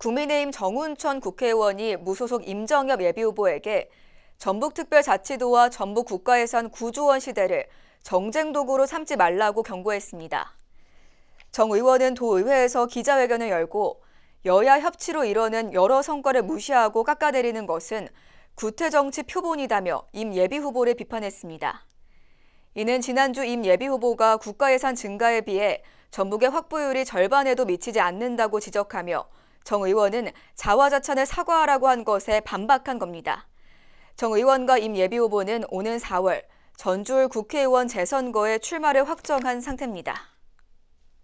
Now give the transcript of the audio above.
국민의힘 정운천 국회의원이 무소속 임정엽 예비후보에게 전북특별자치도와 전북국가예산 9조 원 시대를 정쟁 도구로 삼지 말라고 경고했습니다. 정 의원은 도의회에서 기자회견을 열고 여야 협치로 이뤄낸 여러 성과를 무시하고 깎아내리는 것은 구태정치 표본이다며 임 예비후보를 비판했습니다. 이는 지난주 임 예비후보가 국가예산 증가에 비해 전북의 확보율이 절반에도 미치지 않는다고 지적하며 정 의원은 자화자찬을 사과하라고 한 것에 반박한 겁니다. 정 의원과 임 예비후보는 오는 4월 전주 국회의원 재선거에 출마를 확정한 상태입니다.